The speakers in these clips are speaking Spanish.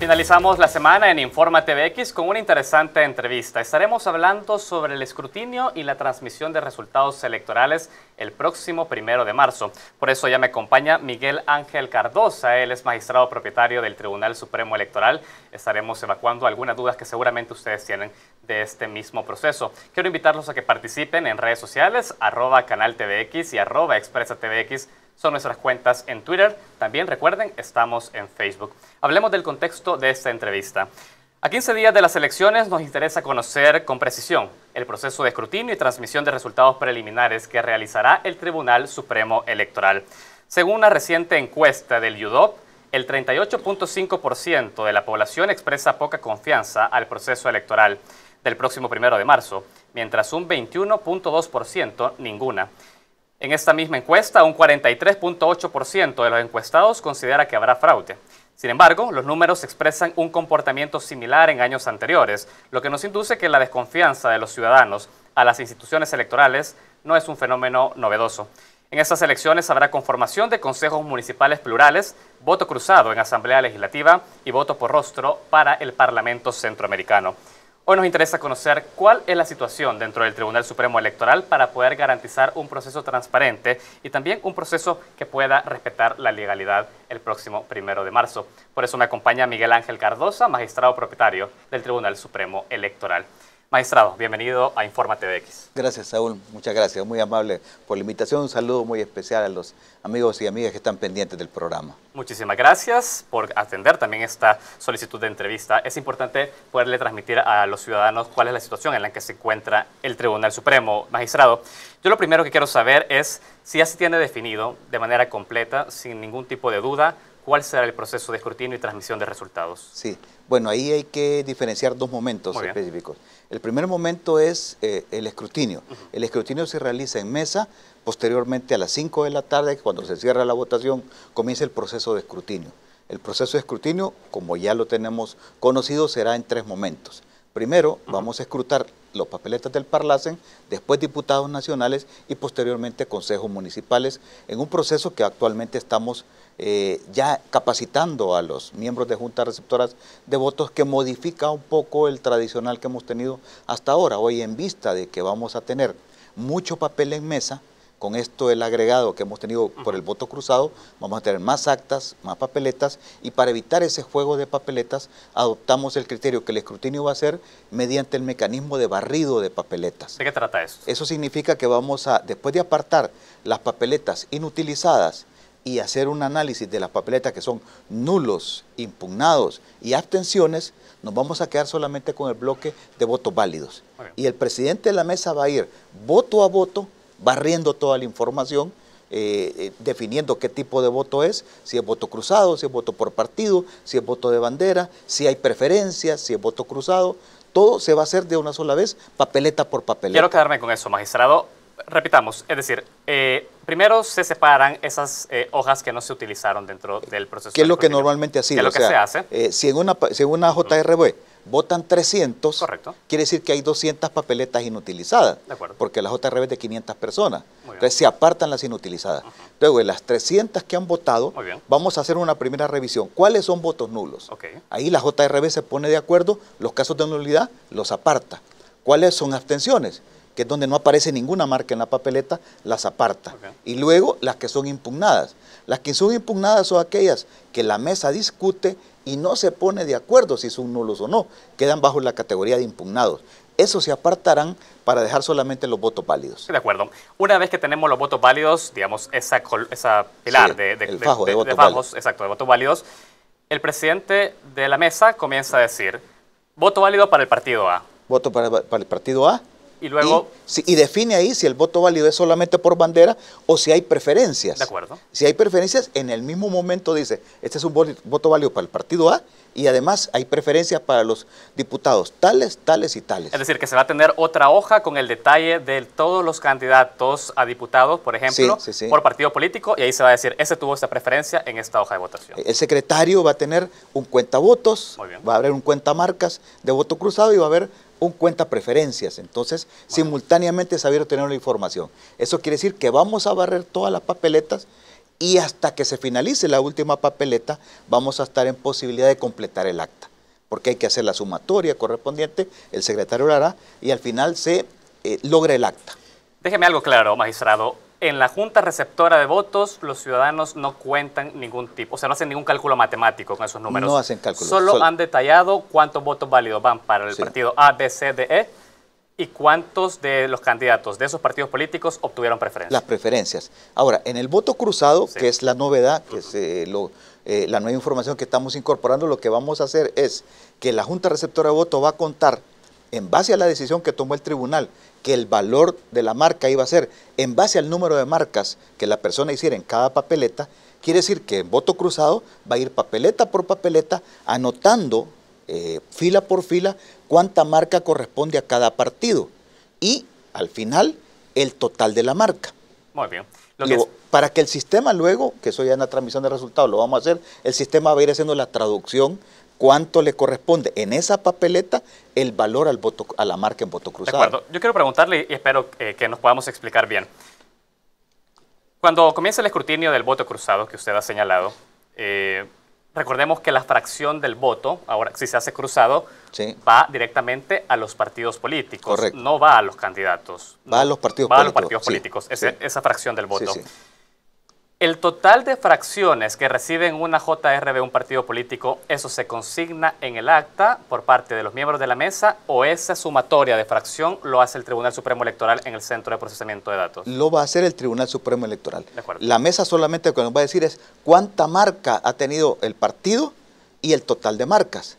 Finalizamos la semana en Informa TVX con una interesante entrevista. Estaremos hablando sobre el escrutinio y la transmisión de resultados electorales el próximo primero de marzo. Por eso ya me acompaña Miguel Ángel Cardosa, él es magistrado propietario del Tribunal Supremo Electoral. Estaremos evacuando algunas dudas que seguramente ustedes tienen de este mismo proceso. Quiero invitarlos a que participen en redes sociales, arroba canal TVX y arroba expresa TVX son nuestras cuentas en Twitter. También recuerden, estamos en Facebook. Hablemos del contexto de esta entrevista. A 15 días de las elecciones nos interesa conocer con precisión el proceso de escrutinio y transmisión de resultados preliminares que realizará el Tribunal Supremo Electoral. Según una reciente encuesta del UDOP, el 38.5% de la población expresa poca confianza al proceso electoral del próximo primero de marzo, mientras un 21.2% ninguna. En esta misma encuesta, un 43.8% de los encuestados considera que habrá fraude. Sin embargo, los números expresan un comportamiento similar en años anteriores, lo que nos induce que la desconfianza de los ciudadanos a las instituciones electorales no es un fenómeno novedoso. En estas elecciones habrá conformación de consejos municipales plurales, voto cruzado en Asamblea Legislativa y voto por rostro para el Parlamento Centroamericano. Hoy nos interesa conocer cuál es la situación dentro del Tribunal Supremo Electoral para poder garantizar un proceso transparente y también un proceso que pueda respetar la legalidad el próximo primero de marzo. Por eso me acompaña Miguel Ángel Cardosa, magistrado propietario del Tribunal Supremo Electoral. Magistrado, bienvenido a de X. Gracias, Saúl. Muchas gracias. Muy amable por la invitación. Un saludo muy especial a los amigos y amigas que están pendientes del programa. Muchísimas gracias por atender también esta solicitud de entrevista. Es importante poderle transmitir a los ciudadanos cuál es la situación en la que se encuentra el Tribunal Supremo. Magistrado, yo lo primero que quiero saber es si ya se tiene definido de manera completa, sin ningún tipo de duda, ¿Cuál será el proceso de escrutinio y transmisión de resultados? Sí, bueno, ahí hay que diferenciar dos momentos específicos. El primer momento es eh, el escrutinio. El escrutinio se realiza en mesa, posteriormente a las 5 de la tarde, cuando se cierra la votación, comienza el proceso de escrutinio. El proceso de escrutinio, como ya lo tenemos conocido, será en tres momentos. Primero vamos a escrutar los papeletas del Parlacen, después diputados nacionales y posteriormente consejos municipales, en un proceso que actualmente estamos eh, ya capacitando a los miembros de juntas receptoras de votos que modifica un poco el tradicional que hemos tenido hasta ahora, hoy en vista de que vamos a tener mucho papel en mesa, con esto el agregado que hemos tenido por el voto cruzado, vamos a tener más actas, más papeletas, y para evitar ese juego de papeletas, adoptamos el criterio que el escrutinio va a ser mediante el mecanismo de barrido de papeletas. ¿De qué trata eso? Eso significa que vamos a, después de apartar las papeletas inutilizadas y hacer un análisis de las papeletas que son nulos, impugnados y abstenciones, nos vamos a quedar solamente con el bloque de votos válidos. Y el presidente de la mesa va a ir voto a voto barriendo toda la información, eh, eh, definiendo qué tipo de voto es, si es voto cruzado, si es voto por partido, si es voto de bandera, si hay preferencias, si es voto cruzado. Todo se va a hacer de una sola vez, papeleta por papeleta. Quiero quedarme con eso, magistrado. Repitamos, es decir, eh, primero se separan esas hojas que no se utilizaron dentro del proceso. ¿Qué es lo que normalmente ha ¿Qué es lo que se hace? si, en una, si en una JRB votan 300, quiere decir que hay 200 papeletas inutilizadas, porque las JRB es de 500 personas. Entonces se apartan las inutilizadas. Luego de las 300 que han votado, vamos a hacer una primera revisión. ¿Cuáles son votos nulos? Ahí la JRB se pone de acuerdo, los casos de nulidad los aparta. ¿Cuáles son abstenciones? Que es donde no aparece ninguna marca en la papeleta, las aparta. Y luego las que son impugnadas. Las que son impugnadas son aquellas que la mesa discute y no se pone de acuerdo si son nulos o no, quedan bajo la categoría de impugnados. Eso se apartarán para dejar solamente los votos válidos. De acuerdo. Una vez que tenemos los votos válidos, digamos, esa, esa pilar de, de, votos válidos. exacto, de votos válidos, el presidente de la mesa comienza a decir, voto válido para el partido A. Voto para el partido A, y luego. Y, define ahí si el voto válido es solamente por bandera o si hay preferencias. De acuerdo. Si hay preferencias, en el mismo momento dice: este es un voto, válido para el partido A y además hay preferencias para los diputados tales, tales y tales. Es decir, que se va a tener otra hoja con el detalle de todos los candidatos a diputados, por ejemplo, por partido político, y ahí se va a decir, ese tuvo esta preferencia en esta hoja de votación. El secretario va a tener un cuenta votos, va a haber un cuenta marcas de voto cruzado y va a haber un cuenta preferencias. Entonces, simultáneamente saber tener la información. Eso quiere decir que vamos a barrer todas las papeletas y hasta que se finalice la última papeleta vamos a estar en posibilidad de completar el acta. Porque hay que hacer la sumatoria correspondiente, el secretario lo hará y al final se logre eh, logra el acta. Déjeme algo claro, magistrado en la junta receptora de votos los ciudadanos no cuentan ningún tipo, o sea, no hacen ningún cálculo matemático con esos números. No hacen cálculo. Solo, han detallado cuántos votos válidos van para el partido A, B, C, D, E y cuántos de los candidatos de esos partidos políticos obtuvieron preferencias. Las preferencias. Ahora, en el voto cruzado, que es la novedad, que es eh, eh, la nueva información que estamos incorporando, lo que vamos a hacer es que la junta receptora de votos va a contar en base a la decisión que tomó el tribunal, que el valor de la marca iba a ser en base al número de marcas que la persona hiciera en cada papeleta, quiere decir que en voto cruzado va a ir papeleta por papeleta anotando eh, fila por fila cuánta marca corresponde a cada partido y al final el total de la marca. Muy bien. Para que el sistema luego, que eso ya en la transmisión de resultados lo vamos a hacer, el sistema va a ir haciendo la traducción cuánto le corresponde en esa papeleta el valor al voto, a la marca en voto cruzado. De acuerdo. Yo quiero preguntarle y espero eh, que nos podamos explicar bien. Cuando comienza el escrutinio del voto cruzado que usted ha señalado, eh, recordemos que la fracción del voto, ahora si se hace cruzado, va directamente a los partidos políticos, Correcto. no va a los candidatos. Va a los partidos políticos. va A los partidos políticos, esa fracción del voto. El total de fracciones que reciben una JRB, un partido político, eso se consigna en el acta por parte de los miembros de la mesa o esa sumatoria de fracción lo hace el Tribunal Supremo Electoral en el Centro de Procesamiento de Datos. Lo va a hacer el Tribunal Supremo Electoral. La mesa solamente lo que nos va a decir es cuánta marca ha tenido el partido y el total de marcas.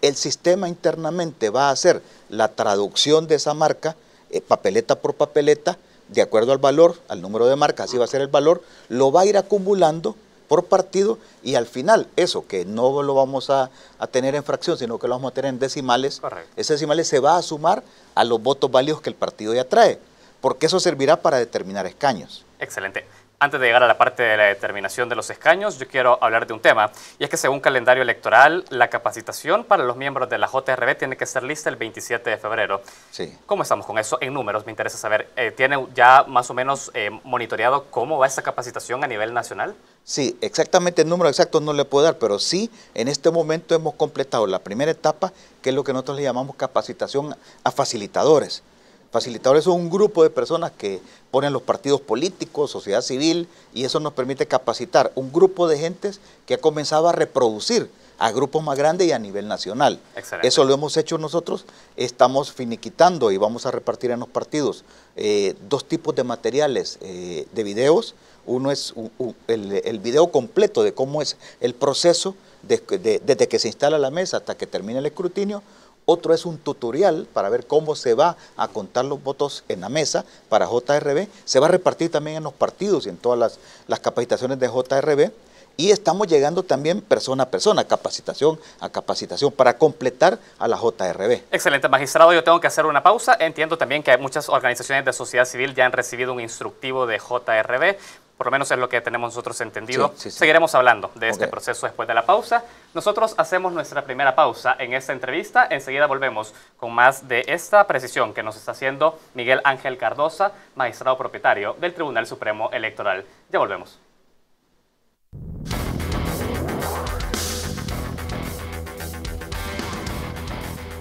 El sistema internamente va a hacer la traducción de esa marca, eh, papeleta por papeleta, de acuerdo al valor, al número de marcas, así va a ser el valor, lo va a ir acumulando por partido y al final eso que no lo vamos a, tener en fracción, sino que lo vamos a tener en decimales, ese decimales se va a sumar a los votos válidos que el partido ya trae, porque eso servirá para determinar escaños. Excelente. Antes de llegar a la parte de la determinación de los escaños, yo quiero hablar de un tema, y es que según calendario electoral, la capacitación para los miembros de la JRB tiene que ser lista el 27 de febrero. Sí. ¿Cómo estamos con eso en números? Me interesa saber, eh, ¿tiene ya más o menos eh, monitoreado cómo va esa capacitación a nivel nacional? Sí, exactamente el número exacto no le puedo dar, pero sí, en este momento hemos completado la primera etapa, que es lo que nosotros le llamamos capacitación a facilitadores Facilitadores son un grupo de personas que ponen los partidos políticos, sociedad civil, y eso nos permite capacitar un grupo de gentes que ha comenzado a reproducir a grupos más grandes y a nivel nacional. Eso lo hemos hecho nosotros, estamos finiquitando y vamos a repartir en los partidos eh, dos tipos de materiales eh, de videos. Uno es el, video completo de cómo es el proceso desde que se instala la mesa hasta que termina el escrutinio, otro es un tutorial para ver cómo se va a contar los votos en la mesa para JRB, se va a repartir también en los partidos y en todas las, las capacitaciones de JRB, y estamos llegando también persona a persona, capacitación a capacitación, para completar a la JRB. Excelente, magistrado. Yo tengo que hacer una pausa. Entiendo también que muchas organizaciones de sociedad civil ya han recibido un instructivo de JRB por lo menos es lo que tenemos nosotros entendido. Seguiremos hablando de este proceso después de la pausa. Nosotros hacemos nuestra primera pausa en esta entrevista. Enseguida volvemos con más de esta precisión que nos está haciendo Miguel Ángel Cardosa, magistrado propietario del Tribunal Supremo Electoral. Ya volvemos.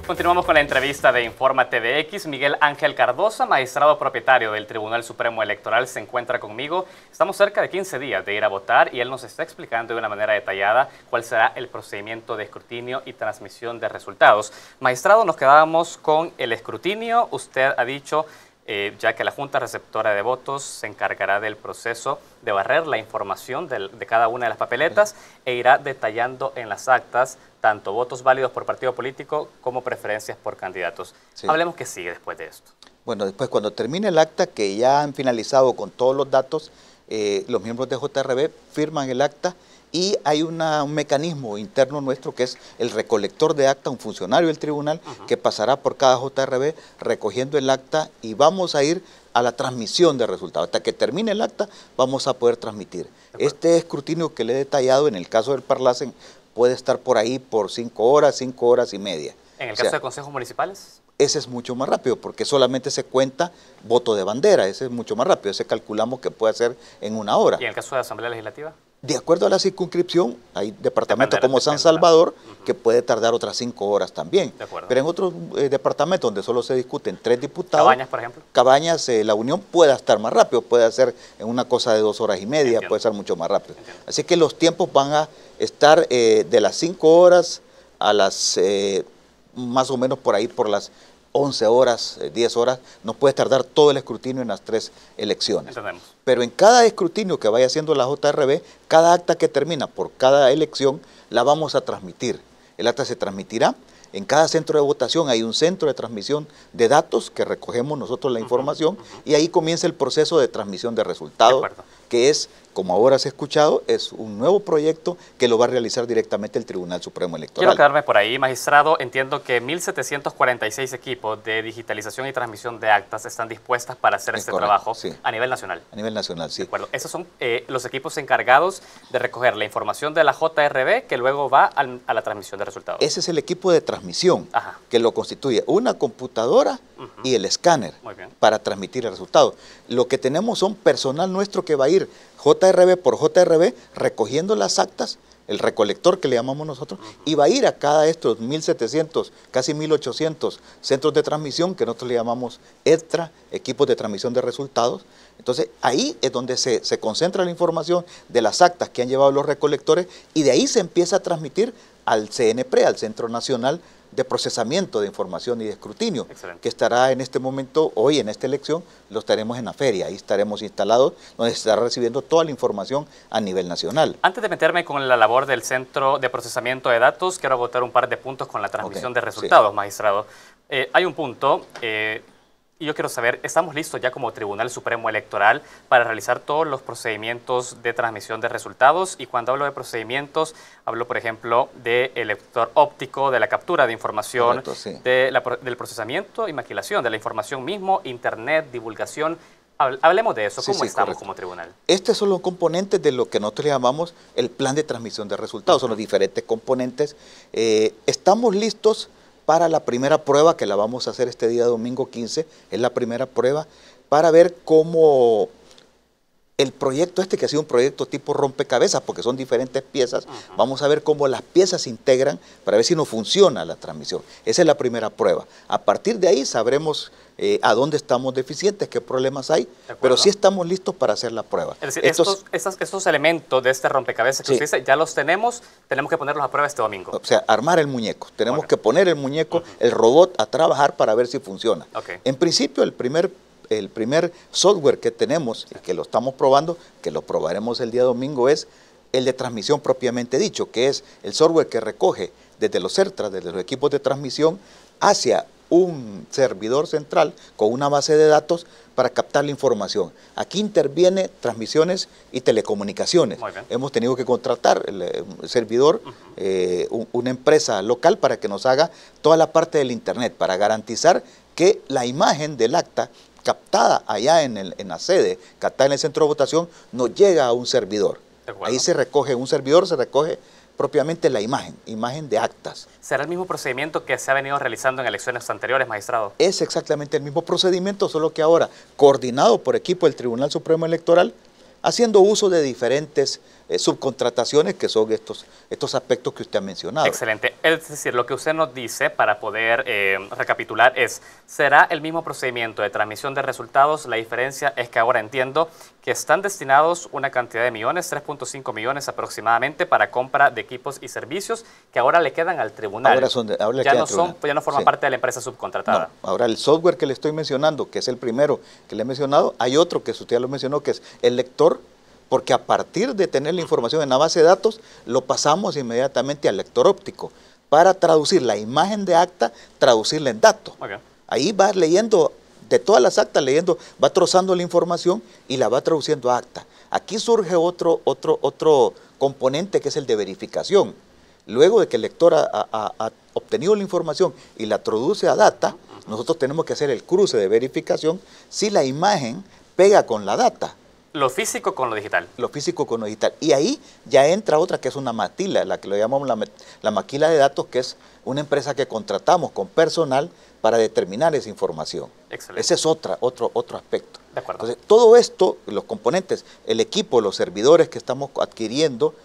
Continuamos con la entrevista de Informa TVX. Miguel Ángel Cardoza, magistrado propietario del Tribunal Supremo Electoral, se encuentra conmigo. Estamos cerca de 15 días de ir a votar y él nos está explicando de una manera detallada cuál será el procedimiento de escrutinio y transmisión de resultados. Magistrado, nos quedábamos con el escrutinio. Usted ha dicho eh, ya que la Junta Receptora de Votos se encargará del proceso de barrer la información de, cada una de las papeletas e irá detallando en las actas tanto votos válidos por partido político como preferencias por candidatos. Hablemos qué sigue después de esto. Bueno, después cuando termine el acta, que ya han finalizado con todos los datos, eh, los miembros de JRB firman el acta y hay un mecanismo interno nuestro que es el recolector de acta, un funcionario del tribunal que pasará por cada JRB recogiendo el acta y vamos a ir a la transmisión de resultados. Hasta que termine el acta vamos a poder transmitir. Este escrutinio que le he detallado en el caso del Parlacen puede estar por ahí por cinco horas, cinco horas y media. ¿En el caso de consejos municipales? ese es mucho más rápido porque solamente se cuenta voto de bandera, ese es mucho más rápido, ese calculamos que puede hacer en una hora. ¿Y en el caso de Asamblea Legislativa? De acuerdo a la circunscripción, hay departamentos como San Salvador que puede tardar otras cinco horas también. Pero en otros eh, departamentos donde solo se discuten tres diputados, Cabañas, por ejemplo. Cabañas, eh, la unión puede estar más rápido, puede ser en una cosa de dos horas y media, puede ser mucho más rápido. Así que los tiempos van a estar eh, de las cinco horas a las más o menos por ahí, por las 11 horas, 10 eh, horas, no puede tardar todo el escrutinio en las tres elecciones. Pero en cada escrutinio que vaya haciendo la JRB, cada acta que termina por cada elección, la vamos a transmitir. El acta se transmitirá. En cada centro de votación hay un centro de transmisión de datos que recogemos nosotros la información y ahí comienza el proceso de transmisión de resultados, que es como ahora se ha escuchado, es un nuevo proyecto que lo va a realizar directamente el Tribunal Supremo Electoral. Quiero quedarme por ahí, magistrado. Entiendo que 1.746 equipos de digitalización y transmisión de actas están dispuestas para hacer este trabajo a nivel nacional. A nivel nacional, sí. De acuerdo. Esos son eh, los equipos encargados de recoger la información de la JRB que luego va a la transmisión de resultados. Ese es el equipo de transmisión que lo constituye una computadora y el escáner para transmitir el resultado. Lo que tenemos son personal nuestro que va a ir JRB por JRB, recogiendo las actas, el recolector que le llamamos nosotros, y va a ir a cada estos 1.700, casi 1.800 centros de transmisión que nosotros le llamamos ETRA, equipos de transmisión de resultados. Entonces ahí es donde se, concentra la información de las actas que han llevado los recolectores y de ahí se empieza a transmitir al CNPRE, al Centro Nacional de procesamiento de información y de escrutinio, que estará en este momento, hoy en esta elección, lo estaremos en la feria, ahí estaremos instalados, donde se estará recibiendo toda la información a nivel nacional. Antes de meterme con la labor del Centro de Procesamiento de Datos, quiero agotar un par de puntos con la transmisión de resultados, magistrado. Eh, hay un punto... Eh, y yo quiero saber, ¿estamos listos ya como Tribunal Supremo Electoral para realizar todos los procedimientos de transmisión de resultados? Y cuando hablo de procedimientos, hablo, por ejemplo, de elector óptico, de la captura de información, del procesamiento y maquilación de la información mismo, Internet, divulgación. Hablemos de eso, ¿cómo estamos como tribunal? Estos son los componentes de lo que nosotros llamamos el plan de transmisión de resultados, son los diferentes componentes. Eh, estamos listos para la primera prueba que la vamos a hacer este día domingo 15, es la primera prueba para ver cómo el proyecto este, que ha sido un proyecto tipo rompecabezas, porque son diferentes piezas, vamos a ver cómo las piezas se integran para ver si no funciona la transmisión. Esa es la primera prueba. A partir de ahí sabremos eh, a dónde estamos deficientes, qué problemas hay, pero sí estamos listos para hacer la prueba. Es decir, estos, elementos de este rompecabezas que dice, ya los tenemos, tenemos que ponerlos a prueba este domingo. O sea, armar el muñeco. Tenemos que poner el muñeco, el robot, a trabajar para ver si funciona. En principio, el primer el primer software que tenemos y que lo estamos probando, que lo probaremos el día domingo, es el de transmisión propiamente dicho, que es el software que recoge desde los CERTRA, desde los equipos de transmisión, hacia un servidor central con una base de datos para captar la información. Aquí interviene transmisiones y telecomunicaciones. Hemos tenido que contratar el, eh, servidor, eh, una empresa local para que nos haga toda la parte del Internet, para garantizar que la imagen del acta captada allá en, el, en la sede, captada en el centro de votación, no llega a un servidor. Ahí se recoge, un servidor se recoge propiamente la imagen, imagen de actas. ¿Será el mismo procedimiento que se ha venido realizando en elecciones anteriores, magistrado? Es exactamente el mismo procedimiento, solo que ahora coordinado por equipo del Tribunal Supremo Electoral, haciendo uso de diferentes eh, subcontrataciones, que son estos, estos aspectos que usted ha mencionado. Excelente. Es decir, lo que usted nos dice, para poder eh, recapitular, es, será el mismo procedimiento de transmisión de resultados, la diferencia es que ahora entiendo que están destinados una cantidad de millones, 3.5 millones aproximadamente, para compra de equipos y servicios que ahora le quedan al tribunal. Ahora, son ya, no son, ya no forman parte de la empresa subcontratada. Ahora el software que le estoy mencionando, que es el primero que le he mencionado, hay otro que usted ya lo mencionó, que es el lector porque a partir de tener la información en la base de datos, lo pasamos inmediatamente al lector óptico para traducir la imagen de acta, traducirla en datos. Ahí va leyendo, de todas las actas leyendo, va trozando la información y la va traduciendo a acta. Aquí surge otro, otro, otro componente que es el de verificación. Luego de que el lector ha obtenido la información y la traduce a data, nosotros tenemos que hacer el cruce de verificación si la imagen pega con la data. Lo físico con lo digital. Lo físico con lo digital. Y ahí ya entra otra que es una matila, la que lo llamamos la, maquila de datos, que es una empresa que contratamos con personal para determinar esa información. Excelente. Ese es otra, otro, otro aspecto. De acuerdo. Entonces, todo esto, los componentes, el equipo, los servidores que estamos adquiriendo,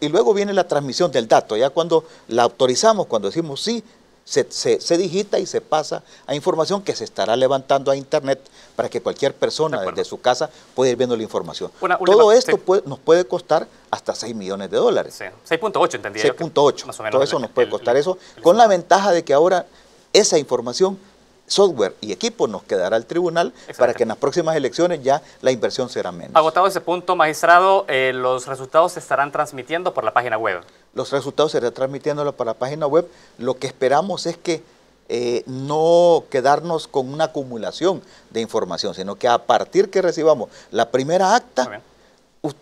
y luego viene la transmisión del dato, ya cuando la autorizamos, cuando decimos sí, se, digita y se pasa a información que se estará levantando a Internet para que cualquier persona desde su casa pueda ir viendo la información. Todo esto nos puede costar hasta 6 millones de dólares. 6.8 entendí. 6.8. Todo eso nos puede costar eso, con la ventaja de que ahora esa información software y equipo nos quedará el tribunal para que en las próximas elecciones ya la inversión será menos. Agotado ese punto, magistrado, eh, los resultados se estarán transmitiendo por la página web. Los resultados se estarán transmitiendo por la página web. Lo que esperamos es que eh, no quedarnos con una acumulación de información, sino que a partir que recibamos la primera acta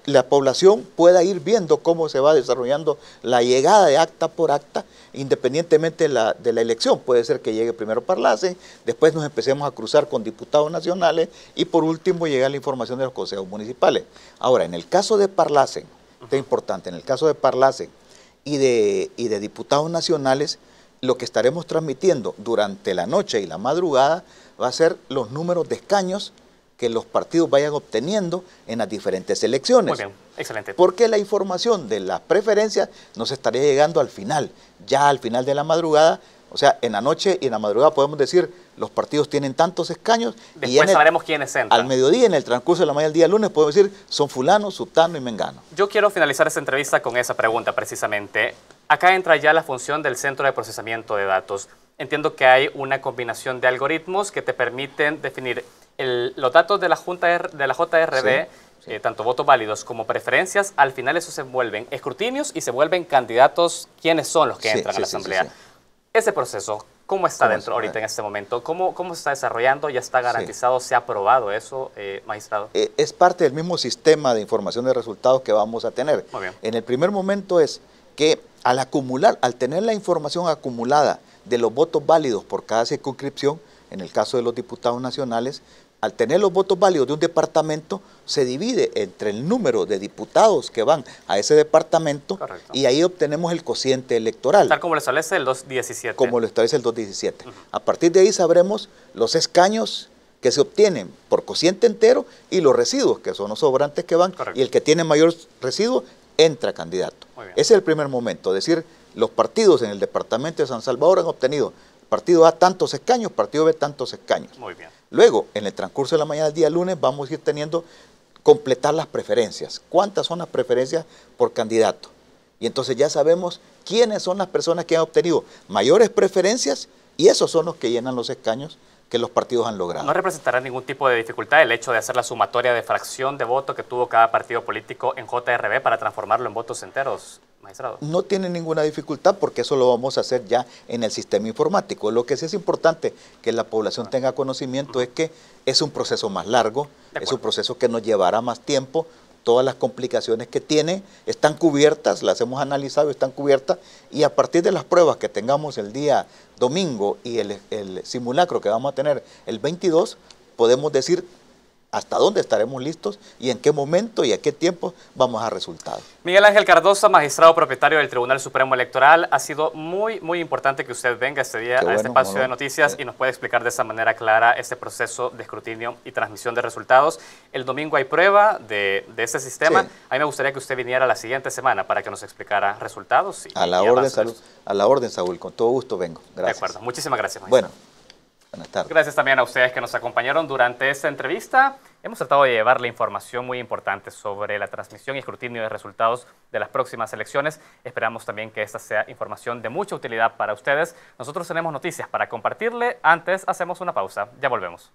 la población pueda ir viendo cómo se va desarrollando la llegada de acta por acta, independientemente de la, elección. Puede ser que llegue primero Parlacen, después nos empecemos a cruzar con diputados nacionales y por último llega la información de los consejos municipales. Ahora, en el caso de Parlace, es importante, en el caso de Parlacen y de, y de diputados nacionales, lo que estaremos transmitiendo durante la noche y la madrugada va a ser los números de escaños que los partidos vayan obteniendo en las diferentes elecciones. Muy bien, excelente. Porque la información de las preferencias nos estaría llegando al final, ya al final de la madrugada, o sea, en la noche y en la madrugada podemos decir, los partidos tienen tantos escaños. Después y sabremos quiénes entran. Al mediodía, en el transcurso de la mañana del día lunes, podemos decir, son fulano, subtano y mengano. Yo quiero finalizar esta entrevista con esa pregunta precisamente. Acá entra ya la función del centro de procesamiento de datos. Entiendo que hay una combinación de algoritmos que te permiten definir los datos de la, junta de, la JRB, eh, tanto votos válidos como preferencias, al final eso se vuelven escrutinios y se vuelven candidatos quienes son los que entran a la Asamblea. Ese proceso, ¿cómo está dentro ahorita en este momento? ¿Cómo, ¿Cómo se está desarrollando? ¿Ya está garantizado? ¿Se ha aprobado eso, eh, magistrado? Eh, es parte del mismo sistema de información de resultados que vamos a tener. En el primer momento es que al acumular, al tener la información acumulada de los votos válidos por cada circunscripción, en el caso de los diputados nacionales, al tener los votos válidos de un departamento, se divide entre el número de diputados que van a ese departamento y ahí obtenemos el cociente electoral. Tal como lo establece el 217. Como lo establece el 217. A partir de ahí sabremos los escaños que se obtienen por cociente entero y los residuos, que son los sobrantes que van, y el que tiene mayor residuo entra candidato. Ese es el primer momento, Es decir, los partidos en el departamento de San Salvador han obtenido, partido A tantos escaños, partido B tantos escaños. Muy bien. Luego, en el transcurso de la mañana del día lunes, vamos a ir teniendo, completar las preferencias. ¿Cuántas son las preferencias por candidato? Y entonces ya sabemos quiénes son las personas que han obtenido mayores preferencias y esos son los que llenan los escaños que los partidos han logrado. ¿No representará ningún tipo de dificultad el hecho de hacer la sumatoria de fracción de voto que tuvo cada partido político en JRB para transformarlo en votos enteros, magistrado? No tiene ninguna dificultad porque eso lo vamos a hacer ya en el sistema informático. Lo que sí es importante que la población tenga conocimiento es que es un proceso más largo, es un proceso que nos llevará más tiempo, todas las complicaciones que tiene, están cubiertas, las hemos analizado, están cubiertas, y a partir de las pruebas que tengamos el día domingo y el, el simulacro que vamos a tener el 22, podemos decir hasta dónde estaremos listos y en qué momento y a qué tiempo vamos a resultados. Miguel Ángel Cardosa, magistrado propietario del Tribunal Supremo Electoral, ha sido muy, muy importante que usted venga este día a este espacio de noticias y nos pueda explicar de esa manera clara este proceso de escrutinio y transmisión de resultados. El domingo hay prueba de, de este sistema. A mí me gustaría que usted viniera la siguiente semana para que nos explicara resultados. a, la orden, a la orden, Saúl, con todo gusto vengo. Gracias. De acuerdo, muchísimas gracias. Bueno. Buenas tardes. Gracias también a ustedes que nos acompañaron durante esta entrevista. Hemos tratado de llevarle información muy importante sobre la transmisión y escrutinio de resultados de las próximas elecciones. Esperamos también que esta sea información de mucha utilidad para ustedes. Nosotros tenemos noticias para compartirle. Antes hacemos una pausa. Ya volvemos.